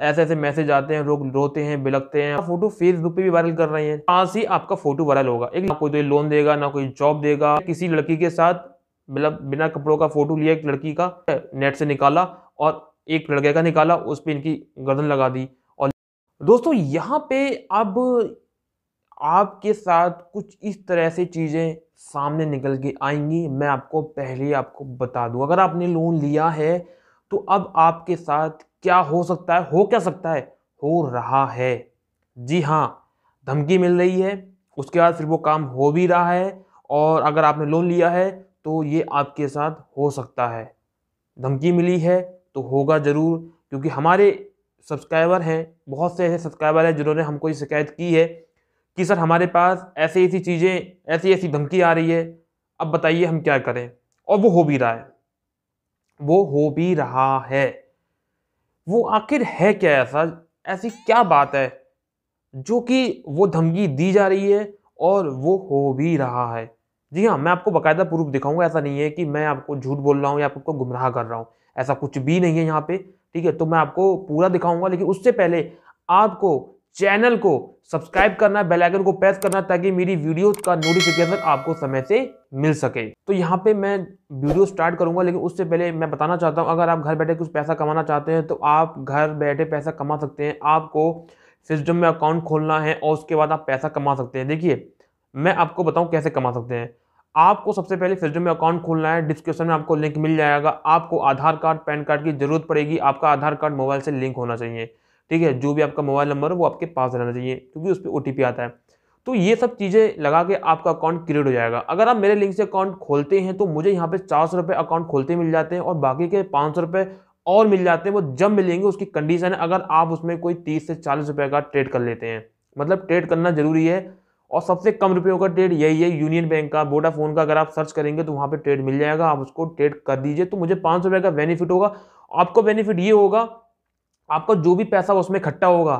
ऐसे ऐसे मैसेज आते हैं लोग रोते हैं बिलकते हैं फोटो फेसबुक पे भी वायरल कर रहे हैं आज ही आपका फोटो वायरल होगा एक ना कोई तो लोन देगा ना कोई जॉब देगा किसी लड़की के साथ मतलब बिना कपड़ों का फोटो लिया एक लड़की का नेट से निकाला और एक लड़के का निकाला उस पर इनकी गर्दन लगा दी और दोस्तों यहाँ पे अब आपके साथ कुछ इस तरह से चीज़ें सामने निकल के आएंगी मैं आपको पहले आपको बता दूं अगर आपने लोन लिया है तो अब आपके साथ क्या हो सकता है हो क्या सकता है हो रहा है जी हाँ धमकी मिल रही है उसके बाद फिर वो काम हो भी रहा है और अगर आपने लोन लिया है तो ये आपके साथ हो सकता है धमकी मिली है तो होगा ज़रूर क्योंकि हमारे सब्सक्राइबर हैं बहुत से ऐसे सब्सक्राइबर हैं जिन्होंने हमको ये शिकायत की है कि सर हमारे पास ऐसी ऐसी चीज़ें ऐसी ऐसी धमकी आ रही है अब बताइए हम क्या करें और वो हो भी रहा है वो हो भी रहा है वो आखिर है क्या ऐसा ऐसी क्या बात है जो कि वो धमकी दी जा रही है और वो हो भी रहा है जी हाँ मैं आपको बाकायदा प्रूफ दिखाऊंगा ऐसा नहीं है कि मैं आपको झूठ बोल रहा हूँ या आपको गुमराह कर रहा हूँ ऐसा कुछ भी नहीं है यहाँ पे ठीक है तो मैं आपको पूरा दिखाऊंगा लेकिन उससे पहले आपको चैनल को सब्सक्राइब करना बेल आइकन को प्रेस करना ताकि मेरी वीडियो का नोटिफिकेशन आपको समय से मिल सके तो यहाँ पे मैं वीडियो स्टार्ट करूंगा लेकिन उससे पहले मैं बताना चाहता हूँ अगर आप घर बैठे कुछ पैसा कमाना चाहते हैं तो आप घर बैठे पैसा कमा सकते हैं आपको सिस्टम में अकाउंट खोलना है और उसके बाद आप पैसा कमा सकते हैं देखिए मैं आपको बताऊँ कैसे कमा सकते हैं आपको सबसे पहले सिस्टम में अकाउंट खोलना है डिस्क्रिप्शन में आपको लिंक मिल जाएगा आपको आधार कार्ड पैन कार्ड की जरूरत पड़ेगी आपका आधार कार्ड मोबाइल से लिंक होना चाहिए ठीक है जो भी आपका मोबाइल नंबर है वो आपके पास रहना चाहिए क्योंकि उस पर ओ आता है तो ये सब चीज़ें लगा के आपका अकाउंट क्रिएट हो जाएगा अगर आप मेरे लिंक से अकाउंट खोलते हैं तो मुझे यहाँ पे चार सौ अकाउंट खोलते मिल जाते हैं और बाकी के पाँच सौ और मिल जाते हैं वो जब मिलेंगे उसकी कंडीशन है अगर आप उसमें कोई तीस से चालीस रुपये का ट्रेड कर लेते हैं मतलब ट्रेड करना जरूरी है और सबसे कम रुपयों का ट्रेड यही है यूनियन बैंक का वोडाफोन का अगर आप सर्च करेंगे तो वहाँ पर ट्रेड मिल जाएगा आप उसको ट्रेड कर दीजिए तो मुझे पाँच सौ रुपये का बेनिफिट होगा आपको बेनिफिट ये होगा आपका जो भी पैसा उसमें इकट्ठा होगा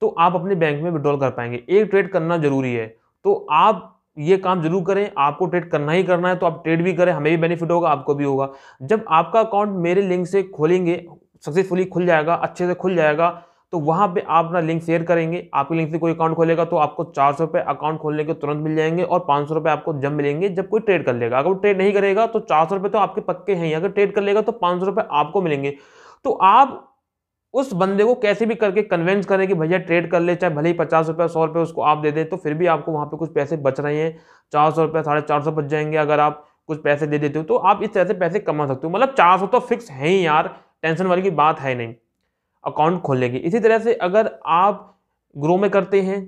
तो आप अपने बैंक में विड्रॉल कर पाएंगे एक ट्रेड करना जरूरी है तो आप ये काम जरूर करें आपको ट्रेड करना ही करना है तो आप ट्रेड भी करें हमें भी बेनिफिट होगा आपको भी होगा जब आपका अकाउंट मेरे लिंक से खोलेंगे सक्सेसफुली खुल जाएगा अच्छे से खुल जाएगा तो वहाँ पे आप अपना लिंक शेयर करेंगे आपके लिंक से कोई अकाउंट खोलेगा तो आपको चार सौ रुपये अकाउंट खोलने के तुरंत मिल जाएंगे और पाँच सौ रुपये आपको जब मिलेंगे जब कोई ट्रेड कर लेगा अगर वो ट्रेड नहीं करेगा तो चार सौ रुपये तो आपके पक्के हैं अगर ट्रेड कर लेगा तो पाँच सौ रुपये आपको मिलेंगे तो आप उस बंदे को कैसे भी करके कन्वेंस करें कि भैया ट्रेड कर ले चाहे भले ही पचास रुपये सौ रुपये उसको आप दे दें तो फिर भी आपको वहाँ पे कुछ पैसे बच रहे हैं चार सौ रुपये साढ़े चार सौ बच जाएंगे अगर आप कुछ पैसे दे देते हो तो आप इस तरह से पैसे कमा सकते हो मतलब चार सौ तो फिक्स है ही यार टेंशन वाली की बात है नहीं अकाउंट खोलने की इसी तरह से अगर आप ग्रो में करते हैं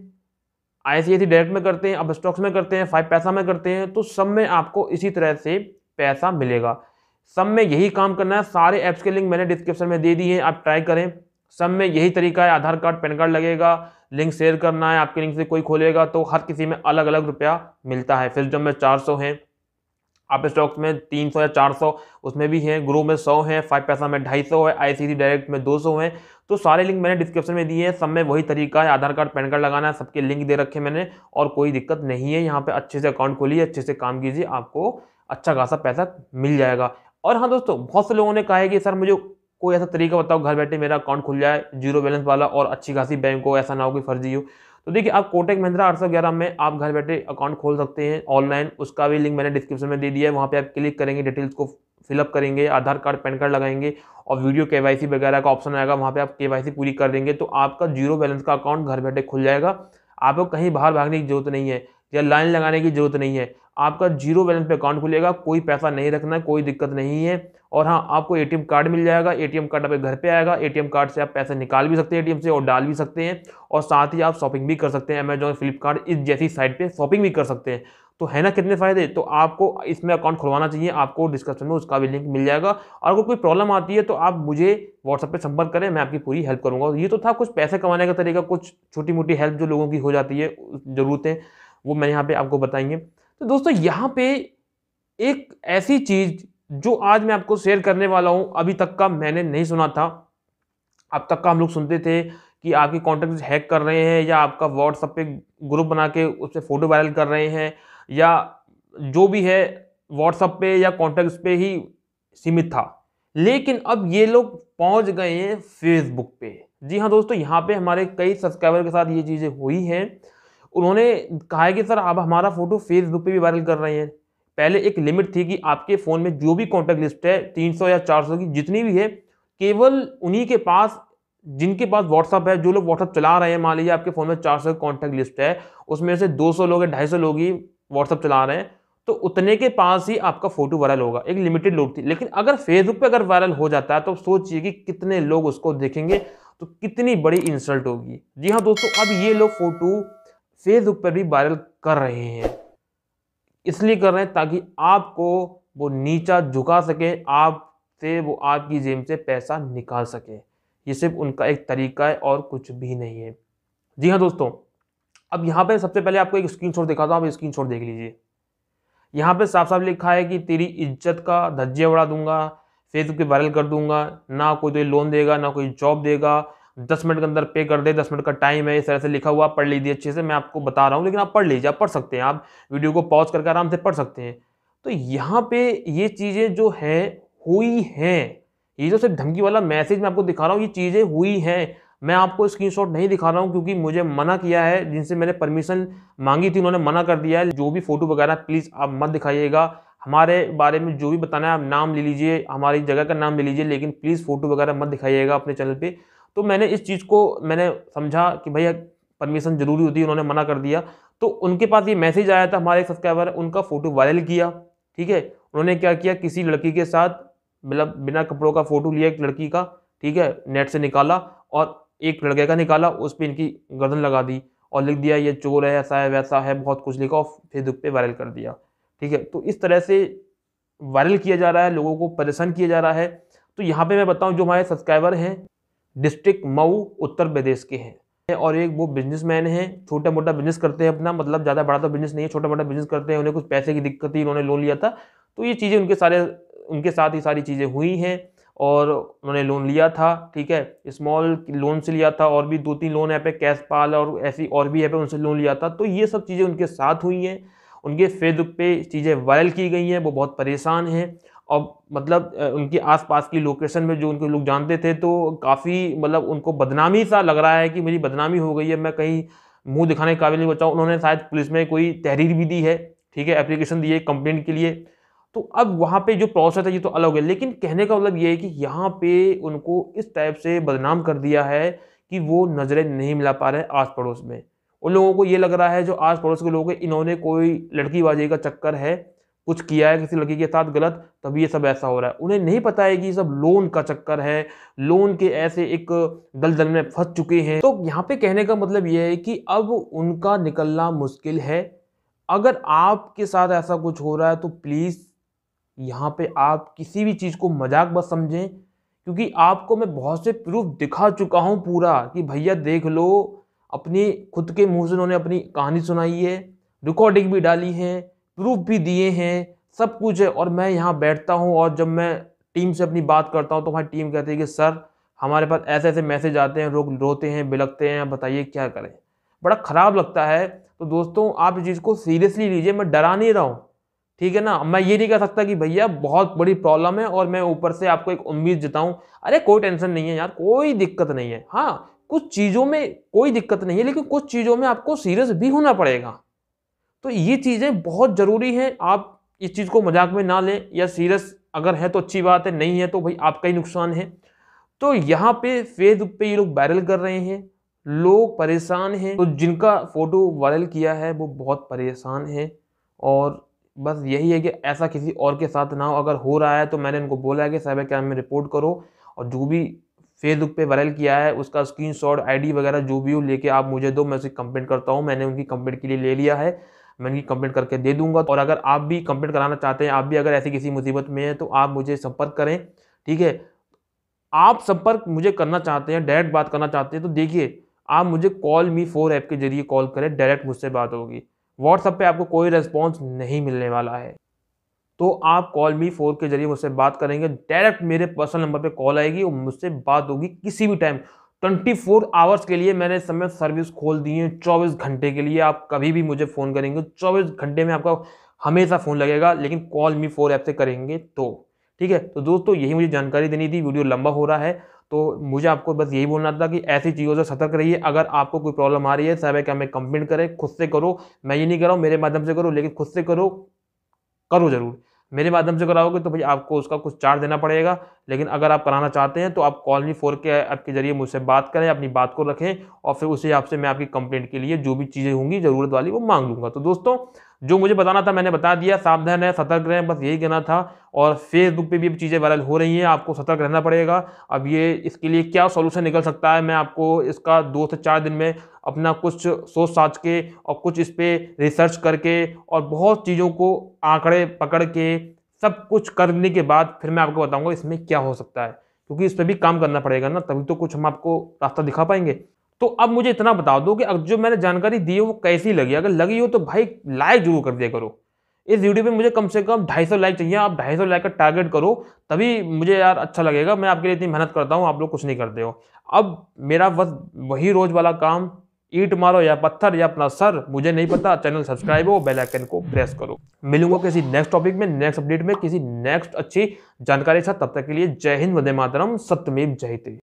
आई सी डायरेक्ट में करते हैं अब स्टॉक्स में करते हैं फाइव पैसा में करते हैं तो सब में आपको इसी तरह से पैसा मिलेगा सब में यही काम करना है सारे ऐप्स के लिंक मैंने डिस्क्रिप्शन में दे दिए हैं आप ट्राई करें सब में यही तरीका है आधार कार्ड पैन कार्ड लगेगा लिंक शेयर करना है आपके लिंक से कोई खोलेगा तो हर किसी में अलग अलग रुपया मिलता है जो में चार सौ है आप स्टॉक्स में तीन सौ या चार सौ उसमें भी हैं ग्रो में सौ हैं फाइव पैसा में ढाई सौ है सी डायरेक्ट में दो सौ है तो सारे लिंक मैंने डिस्क्रिप्शन में दिए हैं सब में वही तरीका है आधार कार्ड पैन कार्ड लगाना है सबके लिंक दे रखे मैंने और कोई दिक्कत नहीं है यहाँ पे अच्छे से अकाउंट खोलिए अच्छे से काम कीजिए आपको अच्छा खासा पैसा मिल जाएगा और हाँ दोस्तों बहुत से लोगों ने कहा है कि सर मुझे कोई ऐसा तरीका बताओ घर बैठे मेरा अकाउंट खुल जाए जीरो बैलेंस वाला और अच्छी खासी बैंक हो ऐसा ना हो कि फर्जी हो तो देखिए आप कोटेक महिंद्रा आठ सौ ग्यारह में आप घर बैठे अकाउंट खोल सकते हैं ऑनलाइन उसका भी लिंक मैंने डिस्क्रिप्शन में दे दिया है वहाँ पे आप क्लिक करेंगे डिटेल्स को फिलअप करेंगे आधार कार्ड पैन कार्ड लगाएंगे और वीडियो के वगैरह का ऑप्शन आएगा वहाँ पर आप के पूरी कर देंगे तो आपका जीरो बैलेंस का अकाउंट घर बैठे खुल जाएगा आपको कहीं बाहर भागने की जरूरत नहीं है या लाइन लगाने की जरूरत नहीं है आपका जीरो बैलेंस पे अकाउंट खुलेगा कोई पैसा नहीं रखना कोई दिक्कत नहीं है और हाँ आपको एटीएम कार्ड मिल जाएगा एटीएम कार्ड आपके घर पे आएगा एटीएम कार्ड से आप पैसे निकाल भी सकते हैं एटीएम से और डाल भी सकते हैं और साथ ही आप शॉपिंग भी कर सकते हैं अमेजोन फ्लिपकार्ट इस जैसी साइट पर शॉपिंग भी कर सकते हैं तो है ना कितने फ़ायदे तो आपको इसमें अकाउंट खुलवाना चाहिए आपको डिस्क्रिप्शन में उसका भी लिंक मिल जाएगा और अगर कोई प्रॉब्लम आती है तो आप मुझे व्हाट्सएप पे संपर्क करें मैं आपकी पूरी हेल्प करूंगा ये तो था कुछ पैसे कमाने का तरीका कुछ छोटी मोटी हेल्प जो लोगों की हो जाती है ज़रूरतें वो मैं यहाँ पर आपको बताएंगे तो दोस्तों यहाँ पे एक ऐसी चीज जो आज मैं आपको शेयर करने वाला हूँ अभी तक का मैंने नहीं सुना था अब तक का हम लोग सुनते थे कि आपके कॉन्टैक्ट हैक कर रहे हैं या आपका व्हाट्सअप पे ग्रुप बना के उससे फोटो वायरल कर रहे हैं या जो भी है व्हाट्सअप पे या कॉन्टैक्ट्स पे ही सीमित था लेकिन अब ये लोग पहुंच गए हैं फेसबुक पे जी हाँ दोस्तों यहाँ पे हमारे कई सब्सक्राइबर के साथ ये चीज़ें हुई हैं उन्होंने कहा है कि सर आप हमारा फोटो फेसबुक पे भी वायरल कर रहे हैं पहले एक लिमिट थी कि आपके फ़ोन में जो भी कॉन्टैक्ट लिस्ट है 300 या 400 की जितनी भी है केवल उन्हीं के पास जिनके पास व्हाट्सअप है जो लोग व्हाट्सअप चला रहे हैं मान लीजिए आपके फ़ोन में चार सौ कॉन्टैक्ट लिस्ट है उसमें से सौ लोग ढाई सौ लोग ही व्हाट्सअप चला रहे हैं तो उतने के पास ही आपका फ़ोटो वायरल होगा एक लिमिटेड लोग थी लेकिन अगर फेसबुक पर अगर वायरल हो जाता है तो सोचिए कि कितने लोग उसको देखेंगे तो कितनी बड़ी इंसल्ट होगी जी हाँ दोस्तों अब ये लोग फ़ोटो फेसबुक पर भी वायरल कर रहे हैं इसलिए कर रहे हैं ताकि आपको वो नीचा झुका सके आप से वो आपकी जेब से पैसा निकाल सके ये सिर्फ उनका एक तरीका है और कुछ भी नहीं है जी हाँ दोस्तों अब यहाँ पे सबसे पहले आपको एक स्क्रीन शॉट दिखाता हूँ आप स्क्रीन शॉट देख लीजिए यहाँ पे साफ साफ लिखा है कि तेरी इज्जत का धज्जे उड़ा दूंगा फेसबुक पे वायरल कर दूंगा ना कोई तो लोन देगा ना कोई जॉब देगा दस मिनट के अंदर पे कर दे दस मिनट का टाइम है इस तरह से लिखा हुआ पढ़ लीजिए अच्छे से मैं आपको बता रहा हूँ लेकिन आप पढ़ लीजिए आप पढ़ सकते हैं आप वीडियो को पॉज करके आराम से पढ़ सकते हैं तो यहाँ पे ये चीज़ें जो हैं हुई हैं ये जो सिर्फ धमकी वाला मैसेज मैं आपको दिखा रहा हूँ ये चीज़ें हुई हैं मैं आपको स्क्रीनशॉट नहीं दिखा रहा हूँ क्योंकि मुझे मना किया है जिनसे मैंने परमिशन मांगी थी उन्होंने मना कर दिया है जो भी फ़ोटो वगैरह प्लीज़ आप मत दिखाइएगा हमारे बारे में जो भी बताना है आप नाम ले लीजिए हमारी जगह का नाम ले लीजिए लेकिन प्लीज़ फ़ोटो वगैरह मत दिखाइएगा अपने चैनल पर तो मैंने इस चीज़ को मैंने समझा कि भैया परमिशन ज़रूरी होती है उन्होंने मना कर दिया तो उनके पास ये मैसेज आया था हमारे सब्सक्राइबर उनका फ़ोटो वायरल किया ठीक है उन्होंने क्या किया किसी लड़की के साथ मतलब बिना कपड़ों का फ़ोटो लिया एक लड़की का ठीक है नेट से निकाला और एक लड़के का निकाला उस पर इनकी गर्दन लगा दी और लिख दिया ये चोर है ऐसा है वैसा है बहुत कुछ लिखा और फेसबुक पे वायरल कर दिया ठीक है तो इस तरह से वायरल किया जा रहा है लोगों को परेशान किया जा रहा है तो यहाँ पे मैं बताऊँ जो हमारे सब्सक्राइबर हैं डिस्ट्रिक्ट मऊ उत्तर प्रदेश के हैं और एक वो बिजनेसमैन हैं छोटा मोटा बिजनेस करते हैं अपना मतलब ज़्यादा बड़ा तो बिजनेस नहीं है छोटा मोटा बिजनेस करते हैं उन्हें कुछ पैसे की दिक्कत थी उन्होंने लोन लिया था तो ये चीज़ें उनके सारे उनके साथ ही सारी चीज़ें हुई हैं और उन्होंने लोन लिया था ठीक है स्मॉल लोन से लिया था और भी दो तीन लोन ऐप है कैश पाल और ऐसी और भी ऐप है उनसे लोन लिया था तो ये सब चीज़ें उनके साथ हुई हैं उनके फेसबुक पे चीज़ें वायरल की गई हैं वो बहुत परेशान हैं और मतलब उनके आसपास की लोकेशन में जो उनको लोग जानते थे तो काफ़ी मतलब उनको बदनामी सा लग रहा है कि मेरी बदनामी हो गई है मैं कहीं मुंह दिखाने के काबिल नहीं बचाऊँ उन्होंने शायद पुलिस में कोई तहरीर भी दी है ठीक है एप्लीकेशन दी है कंप्लेंट के लिए तो अब वहाँ पे जो प्रोसेस है ये तो अलग है लेकिन कहने का मतलब ये है कि यहाँ पे उनको इस टाइप से बदनाम कर दिया है कि वो नज़रें नहीं मिला पा रहे हैं आस पड़ोस में उन लोगों को ये लग रहा है जो आस पड़ोस के लोग हैं इन्होंने कोई लड़की बाजी का चक्कर है कुछ किया है किसी लड़की के साथ गलत तभी ये सब ऐसा हो रहा है उन्हें नहीं पता है कि ये सब लोन का चक्कर है लोन के ऐसे एक दलदल में फंस चुके हैं तो यहाँ पे कहने का मतलब ये है कि अब उनका निकलना मुश्किल है अगर आपके साथ ऐसा कुछ हो रहा है तो प्लीज़ यहाँ पे आप किसी भी चीज़ को मजाक बस समझें क्योंकि आपको मैं बहुत से प्रूफ दिखा चुका हूँ पूरा कि भैया देख लो अपनी खुद के मुँह से उन्होंने अपनी कहानी सुनाई है रिकॉर्डिंग भी डाली है प्रूफ भी दिए हैं सब कुछ है और मैं यहाँ बैठता हूँ और जब मैं टीम से अपनी बात करता हूँ तो हमारी टीम कहती है कि सर हमारे पास ऐसे ऐसे मैसेज आते हैं लोग रोते हैं बिलकते हैं बताइए क्या करें बड़ा ख़राब लगता है तो दोस्तों आप इस चीज़ को सीरियसली लीजिए मैं डरा नहीं रहा हूँ ठीक है ना मैं ये नहीं कह सकता कि भैया बहुत बड़ी प्रॉब्लम है और मैं ऊपर से आपको एक उम्मीद जताऊँ अरे कोई टेंशन नहीं है यार कोई दिक्कत नहीं है हाँ कुछ चीज़ों में कोई दिक्कत नहीं है लेकिन कुछ चीज़ों में आपको सीरियस भी होना पड़ेगा तो ये चीज़ें बहुत ज़रूरी हैं आप इस चीज़ को मजाक में ना लें या सीरियस अगर है तो अच्छी बात है नहीं है तो भाई आपका ही नुकसान है तो यहाँ पे फेसबुक पे ये लोग वायरल कर रहे हैं लोग परेशान हैं तो जिनका फ़ोटो वायरल किया है वो बहुत परेशान है और बस यही है कि ऐसा किसी और के साथ ना हो अगर हो रहा है तो मैंने इनको बोला है कि साइबर क्राइम में रिपोर्ट करो और जो भी फेसबुक पे वायरल किया है उसका स्क्रीनशॉट आईडी वगैरह जो भी हो लेके आप मुझे दो मैं उसे कंप्लेंट करता हूँ मैंने उनकी कंप्लेंट के लिए ले लिया है मैं इनकी कंप्लेंट करके दे दूंगा और अगर आप भी कंप्लेंट कराना चाहते हैं आप भी अगर ऐसी किसी मुसीबत में हैं तो आप मुझे संपर्क करें ठीक है आप संपर्क मुझे करना चाहते हैं डायरेक्ट बात करना चाहते हैं तो देखिए आप मुझे कॉल मी फोर ऐप के जरिए कॉल करें डायरेक्ट मुझसे बात होगी व्हाट्सएप पे आपको कोई रेस्पॉन्स नहीं मिलने वाला है तो आप कॉल मी फोर के जरिए मुझसे बात करेंगे डायरेक्ट मेरे पर्सनल नंबर पे कॉल आएगी और मुझसे बात होगी किसी भी टाइम ट्वेंटी फोर आवर्स के लिए मैंने इस समय सर्विस खोल दी है चौबीस घंटे के लिए आप कभी भी मुझे फ़ोन करेंगे चौबीस घंटे में आपका हमेशा फ़ोन लगेगा लेकिन कॉल मी फोर ऐप से करेंगे तो ठीक है तो दोस्तों यही मुझे जानकारी देनी थी वीडियो लंबा हो रहा है तो मुझे आपको बस यही बोलना था कि ऐसी चीज़ों से सतर्क रहिए अगर आपको कोई प्रॉब्लम आ रही है साहब क्या हमें कंप्लेंट करें खुद से करो मैं ये नहीं कर रहा हूँ मेरे माध्यम से करो लेकिन खुद से करो करो ज़रूर मेरे माध्यम से कराओगे तो भाई आपको उसका कुछ चार्ज देना पड़ेगा लेकिन अगर आप कराना चाहते हैं तो आप कॉलोनी फोर के ऐप के जरिए मुझसे बात करें अपनी बात को रखें और फिर उसी हिसाब से मैं आपकी कंप्लेंट के लिए जो भी चीज़ें होंगी ज़रूरत वाली वो मांग लूँगा तो दोस्तों जो मुझे बताना था मैंने बता दिया सावधान है सतर्क रहें बस यही कहना था और फेसबुक पे भी अब चीज़ें वायरल हो रही हैं आपको सतर्क रहना पड़ेगा अब ये इसके लिए क्या सोल्यूशन निकल सकता है मैं आपको इसका दो से चार दिन में अपना कुछ सोच साच के और कुछ इस पर रिसर्च करके और बहुत चीज़ों को आंकड़े पकड़ के सब कुछ करने के बाद फिर मैं आपको बताऊँगा इसमें क्या हो सकता है क्योंकि इस पर भी काम करना पड़ेगा ना तभी तो कुछ हम आपको रास्ता दिखा पाएंगे तो अब मुझे इतना बता दो कि जो मैंने जानकारी दी है वो कैसी लगी अगर लगी हो तो भाई लाइक जरूर कर दिया करो इस वीडियो पे मुझे कम से कम 250 लाइक चाहिए आप 250 लाइक का टारगेट करो तभी मुझे यार अच्छा लगेगा मैं आपके लिए इतनी मेहनत करता हूँ आप लोग कुछ नहीं करते हो अब मेरा बस वही रोज वाला काम ईट मारो या पत्थर या अपना सर मुझे नहीं पता चैनल सब्सक्राइब हो बेल आइकन को प्रेस करो मिलूंगा किसी नेक्स्ट टॉपिक में नेक्स्ट अपडेट में किसी नेक्स्ट अच्छी जानकारी के साथ तब तक के लिए जय हिंद वंदे मातरम सत्यमेव जयते